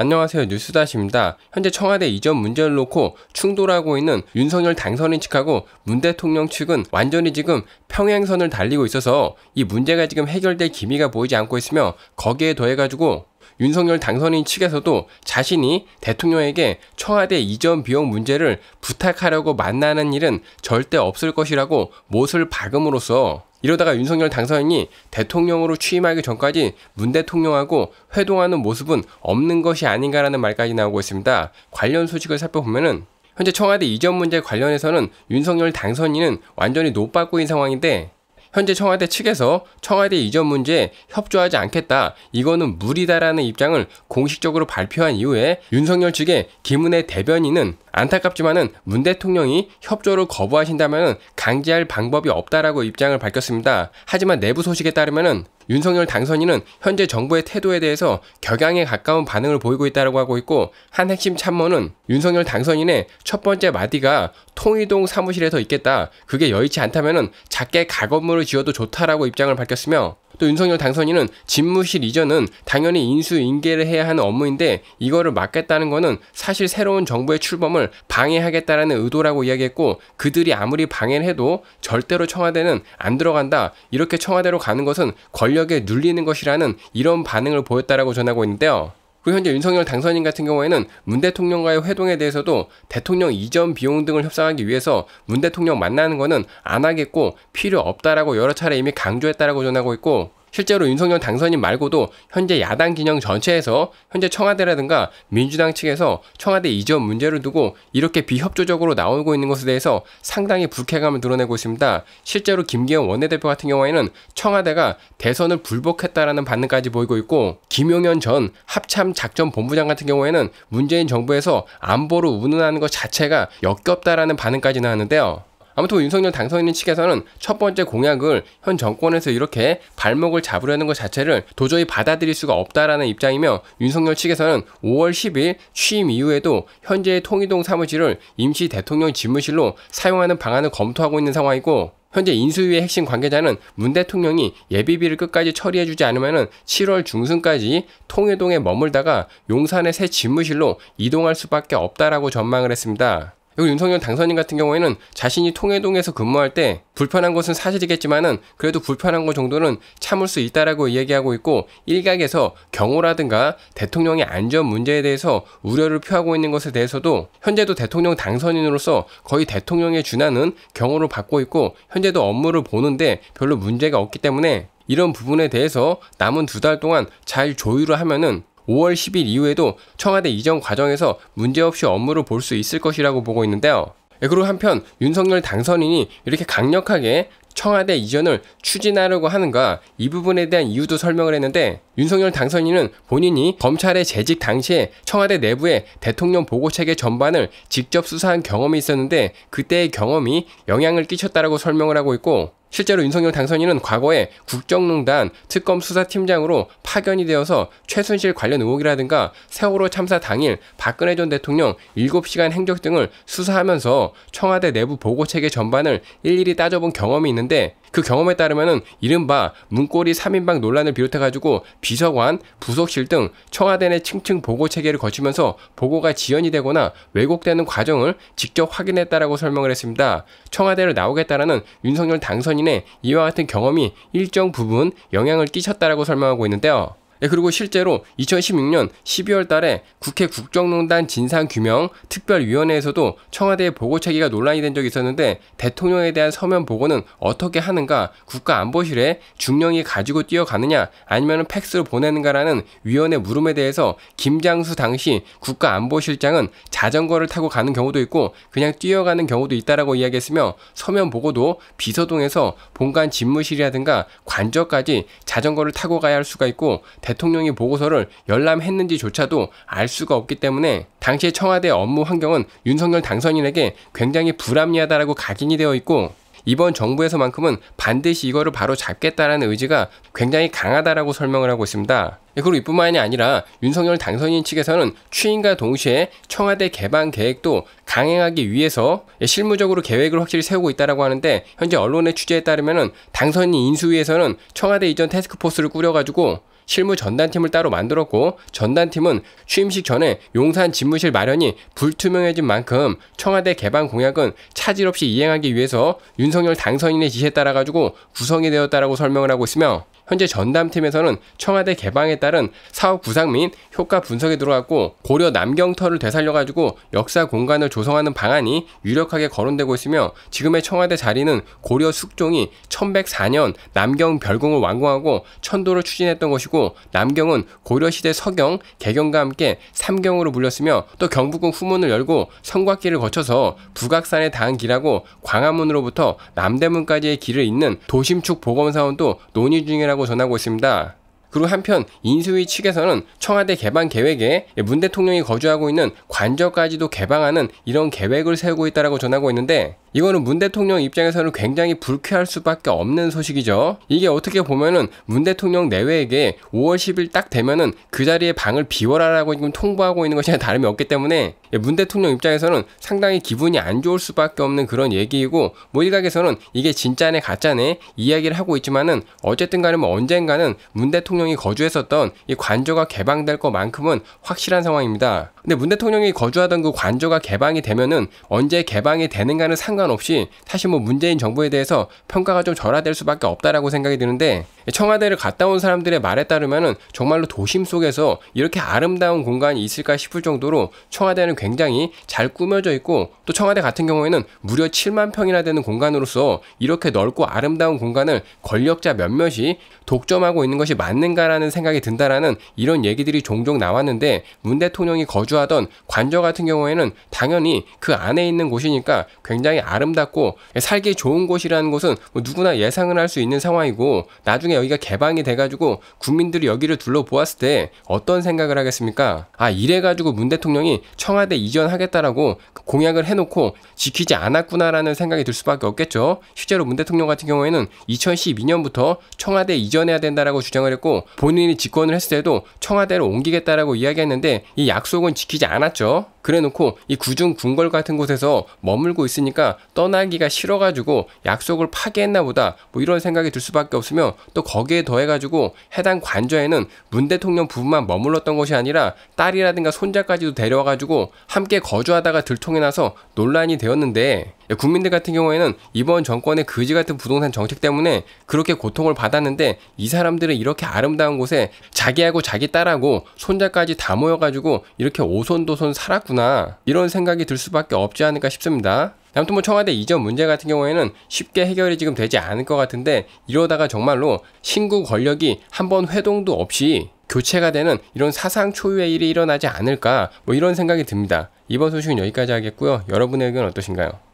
안녕하세요. 뉴스다시입니다. 현재 청와대 이전 문제를 놓고 충돌하고 있는 윤석열 당선인 측하고 문 대통령 측은 완전히 지금 평행선을 달리고 있어서 이 문제가 지금 해결될 기미가 보이지 않고 있으며 거기에 더해가지고 윤석열 당선인 측에서도 자신이 대통령에게 청와대 이전 비용 문제를 부탁하려고 만나는 일은 절대 없을 것이라고 못을 박음으로써 이러다가 윤석열 당선인이 대통령으로 취임하기 전까지 문 대통령하고 회동하는 모습은 없는 것이 아닌가라는 말까지 나오고 있습니다. 관련 소식을 살펴보면은 현재 청와대 이전 문제 관련해서는 윤석열 당선인은 완전히 노빠꾸인 상황인데 현재 청와대 측에서 청와대 이전 문제에 협조하지 않겠다. 이거는 무리다라는 입장을 공식적으로 발표한 이후에 윤석열 측의 김은혜 대변인은 안타깝지만은 문 대통령이 협조를 거부하신다면 강제할 방법이 없다라고 입장을 밝혔습니다. 하지만 내부 소식에 따르면은 윤석열 당선인은 현재 정부의 태도에 대해서 격양에 가까운 반응을 보이고 있다고 하고 있고 한 핵심 참모는 윤석열 당선인의 첫 번째 마디가 통일동 사무실에서 있겠다. 그게 여의치 않다면 작게 가건물을 지어도 좋다라고 입장을 밝혔으며 또 윤석열 당선인은 집무실 이전은 당연히 인수인계를 해야 하는 업무인데 이거를 막겠다는 것은 사실 새로운 정부의 출범을 방해하겠다라는 의도라고 이야기했고 그들이 아무리 방해를 해도 절대로 청와대는 안 들어간다. 이렇게 청와대로 가는 것은 권력에 눌리는 것이라는 이런 반응을 보였다라고 전하고 있는데요. 그리고 현재 윤석열 당선인 같은 경우에는 문 대통령과의 회동에 대해서도 대통령 이전 비용 등을 협상하기 위해서 문 대통령 만나는 거는 안 하겠고 필요 없다라고 여러 차례 이미 강조했다라고 전하고 있고 실제로 윤석열 당선인 말고도 현재 야당 진영 전체에서 현재 청와대라든가 민주당 측에서 청와대 이전 문제를 두고 이렇게 비협조적으로 나오고 있는 것에 대해서 상당히 불쾌감을 드러내고 있습니다. 실제로 김기현 원내대표 같은 경우에는 청와대가 대선을 불복했다라는 반응까지 보이고 있고 김용현 전 합참 작전 본부장 같은 경우에는 문재인 정부에서 안보로 운운하는 것 자체가 역겹다라는 반응까지 나왔는데요. 아무튼 윤석열 당선인 측에서는 첫 번째 공약을 현 정권에서 이렇게 발목을 잡으려는 것 자체를 도저히 받아들일 수가 없다라는 입장이며 윤석열 측에서는 5월 10일 취임 이후에도 현재의 통일동 사무실을 임시 대통령 집무실로 사용하는 방안을 검토하고 있는 상황이고 현재 인수위의 핵심 관계자는 문 대통령이 예비비를 끝까지 처리해주지 않으면 7월 중순까지 통일동에 머물다가 용산의 새 집무실로 이동할 수밖에 없다라고 전망을 했습니다. 그리고 윤석열 당선인 같은 경우에는 자신이 통해동에서 근무할 때 불편한 것은 사실이겠지만은 그래도 불편한 것 정도는 참을 수 있다라고 얘기하고 있고 일각에서 경호라든가 대통령의 안전 문제에 대해서 우려를 표하고 있는 것에 대해서도 현재도 대통령 당선인으로서 거의 대통령의 준하는 경호를 받고 있고 현재도 업무를 보는데 별로 문제가 없기 때문에 이런 부분에 대해서 남은 두 달 동안 잘 조율을 하면은 5월 10일 이후에도 청와대 이전 과정에서 문제없이 업무를 볼 수 있을 것이라고 보고 있는데요. 예, 그리고 한편 윤석열 당선인이 이렇게 강력하게 청와대 이전을 추진하려고 하는가 이 부분에 대한 이유도 설명을 했는데 윤석열 당선인은 본인이 검찰의 재직 당시에 청와대 내부에 대통령 보고체계 전반을 직접 수사한 경험이 있었는데 그때의 경험이 영향을 끼쳤다고 설명을 하고 있고 실제로 윤석열 당선인은 과거에 국정농단 특검 수사팀장으로 파견이 되어서 최순실 관련 의혹이라든가 세월호 참사 당일 박근혜 전 대통령 7시간 행적 등을 수사하면서 청와대 내부 보고체계 전반을 일일이 따져본 경험이 있는데 그 경험에 따르면은 이른바 문고리 3인방 논란을 비롯해가지고 비서관, 부속실 등 청와대 내 층층 보고 체계를 거치면서 보고가 지연이 되거나 왜곡되는 과정을 직접 확인했다라고 설명을 했습니다. 청와대를 나오겠다라는 윤석열 당선인의 이와 같은 경험이 일정 부분 영향을 끼쳤다라고 설명하고 있는데요. 예, 그리고 실제로 2016년 12월 달에 국회 국정농단 진상규명 특별위원회에서도 청와대의 보고체계가 논란이 된 적이 있었는데 대통령에 대한 서면 보고는 어떻게 하는가 국가안보실에 중령이 가지고 뛰어가느냐 아니면 팩스로 보내는가라는 위원회 물음에 대해서 김장수 당시 국가안보실장은 자전거를 타고 가는 경우도 있고 그냥 뛰어가는 경우도 있다라고 이야기했으며 서면 보고도 비서동에서 본관 집무실이라든가 관저까지 자전거를 타고 가야 할 수가 있고 대통령이 보고서를 열람했는지조차도 알 수가 없기 때문에 당시의 청와대 업무 환경은 윤석열 당선인에게 굉장히 불합리하다라고 각인이 되어 있고 이번 정부에서만큼은 반드시 이거를 바로 잡겠다라는 의지가 굉장히 강하다라고 설명을 하고 있습니다. 예, 그리고 이뿐만이 아니라 윤석열 당선인 측에서는 취임과 동시에 청와대 개방 계획도 강행하기 위해서 예, 실무적으로 계획을 확실히 세우고 있다라고 하는데 현재 언론의 취재에 따르면 당선인 인수위에서는 청와대 이전 테스크포스를 꾸려가지고 실무 전단팀을 따로 만들었고 전단팀은 취임식 전에 용산 집무실 마련이 불투명해진 만큼 청와대 개방 공약은 차질 없이 이행하기 위해서 윤석열 당선인의 지시에 따라 가지고 구성이 되었다라고 설명을 하고 있으며 현재 전담팀에서는 청와대 개방에 따른 사업 구상 및 효과 분석에 들어갔고 고려 남경터를 되살려가지고 역사 공간을 조성하는 방안이 유력하게 거론되고 있으며 지금의 청와대 자리는 고려 숙종이 1104년 남경 별궁을 완공하고 천도를 추진했던 것이고 남경은 고려시대 서경, 개경과 함께 삼경으로 불렸으며 또 경북궁 후문을 열고 성곽길을 거쳐서 북악산에 닿은 길하고 광화문으로부터 남대문까지의 길을 잇는 도심축 보검사원도 논의 중이라고 있다고 전하고 있습니다. 그리고 한편 인수위 측에서는 청와대 개방 계획에 문 대통령이 거주하고 있는 관저까지도 개방하는 이런 계획을 세우고 있다고 전하고 있는데 이거는 문 대통령 입장에서는 굉장히 불쾌할 수밖에 없는 소식이죠. 이게 어떻게 보면은 문 대통령 내외에게 5월 10일 딱 되면은 그 자리에 방을 비워라라고 지금 통보하고 있는 것이 다름이 없기 때문에 예, 문 대통령 입장에서는 상당히 기분이 안 좋을 수밖에 없는 그런 얘기이고 뭐 일각에서는 이게 진짜네 가짜네 이야기를 하고 있지만은 어쨌든 간에 뭐 언젠가는 문 대통령이 거주했었던 이 관저가 개방될 것만큼은 확실한 상황입니다. 근데 문 대통령이 거주하던 그 관저가 개방이 되면은 언제 개방이 되는가는 상관 상관없이 사실 뭐 문재인 정부에 대해서 평가가 좀 절하될 수밖에 없다라고 생각이 드는데 청와대를 갔다 온 사람들의 말에 따르면은 정말로 도심 속에서 이렇게 아름다운 공간이 있을까 싶을 정도로 청와대는 굉장히 잘 꾸며져 있고 또 청와대 같은 경우에는 무려 7만 평이나 되는 공간으로서 이렇게 넓고 아름다운 공간을 권력자 몇몇이 독점하고 있는 것이 맞는가라는 생각이 든다라는 이런 얘기들이 종종 나왔는데 문 대통령이 거주하던 관저 같은 경우에는 당연히 그 안에 있는 곳이니까 굉장히 아름답고 살기 좋은 곳이라는 것은 뭐 누구나 예상을 할 수 있는 상황이고 나중에 여기가 개방이 돼가지고 국민들이 여기를 둘러보았을 때 어떤 생각을 하겠습니까? 아 이래가지고 문 대통령이 청와대 이전하겠다라고 공약을 해놓고 지키지 않았구나라는 생각이 들 수밖에 없겠죠. 실제로 문 대통령 같은 경우에는 2012년부터 청와대 이전해야 된다라고 주장을 했고 본인이 집권을 했을 때도 청와대로 옮기겠다라고 이야기했는데 이 약속은 지키지 않았죠. 그래놓고 이 구중 궁궐 같은 곳에서 머물고 있으니까 떠나기가 싫어가지고 약속을 파괴했나 보다 뭐 이런 생각이 들 수밖에 없으며 또 거기에 더해가지고 해당 관저에는 문 대통령 부부만 머물렀던 것이 아니라 딸이라든가 손자까지도 데려와가지고 함께 거주하다가 들통이 나서 논란이 되었는데 예, 국민들 같은 경우에는 이번 정권의 그지 같은 부동산 정책 때문에 그렇게 고통을 받았는데 이 사람들은 이렇게 아름다운 곳에 자기하고 자기 딸하고 손자까지 다 모여가지고 이렇게 오손도손 살았구나 이런 생각이 들 수밖에 없지 않을까 싶습니다. 아무튼 뭐 청와대 이전 문제 같은 경우에는 쉽게 해결이 지금 되지 않을 것 같은데 이러다가 정말로 신구 권력이 한 번 회동도 없이 교체가 되는 이런 사상 초유의 일이 일어나지 않을까 뭐 이런 생각이 듭니다. 이번 소식은 여기까지 하겠고요. 여러분의 의견 어떠신가요?